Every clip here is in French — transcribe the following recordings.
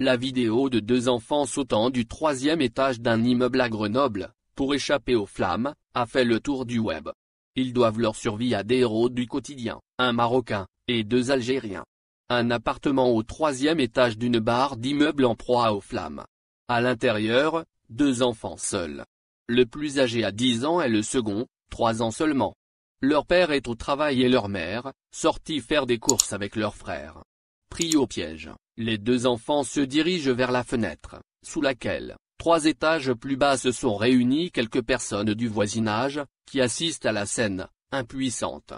la vidéo de deux enfants sautant du troisième étage d'un immeuble à Grenoble, pour échapper aux flammes, a fait le tour du web. Ils doivent leur survie à des héros du quotidien, un Marocain, et deux Algériens. Un appartement au troisième étage d'une barre d'immeuble en proie aux flammes. À l'intérieur, deux enfants seuls. Le plus âgé à 10 ans et le second, 3 ans seulement. Leur père est au travail et leur mère, sortie faire des courses avec leur frère. Pris au piège. Les deux enfants se dirigent vers la fenêtre, sous laquelle, trois étages plus bas se sont réunis quelques personnes du voisinage, qui assistent à la scène, impuissantes.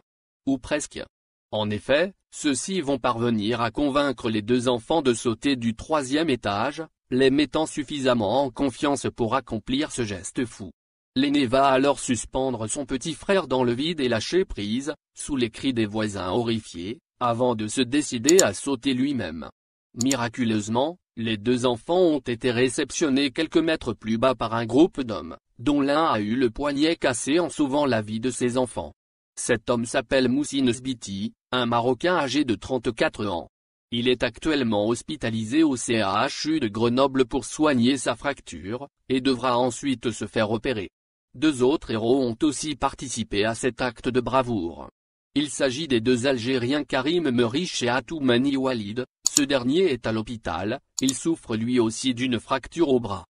Ou presque. En effet, ceux-ci vont parvenir à convaincre les deux enfants de sauter du troisième étage, les mettant suffisamment en confiance pour accomplir ce geste fou. L'aîné va alors suspendre son petit frère dans le vide et lâcher prise, sous les cris des voisins horrifiés, avant de se décider à sauter lui-même. Miraculeusement, les deux enfants ont été réceptionnés quelques mètres plus bas par un groupe d'hommes, dont l'un a eu le poignet cassé en sauvant la vie de ses enfants. Cet homme s'appelle Moussine Sbiti, un Marocain âgé de 34 ans. Il est actuellement hospitalisé au CHU de Grenoble pour soigner sa fracture, et devra ensuite se faire opérer. Deux autres héros ont aussi participé à cet acte de bravoure. Il s'agit des deux Algériens Karim Merich et Atoumani Walid, ce dernier est à l'hôpital, il souffre lui aussi d'une fracture au bras.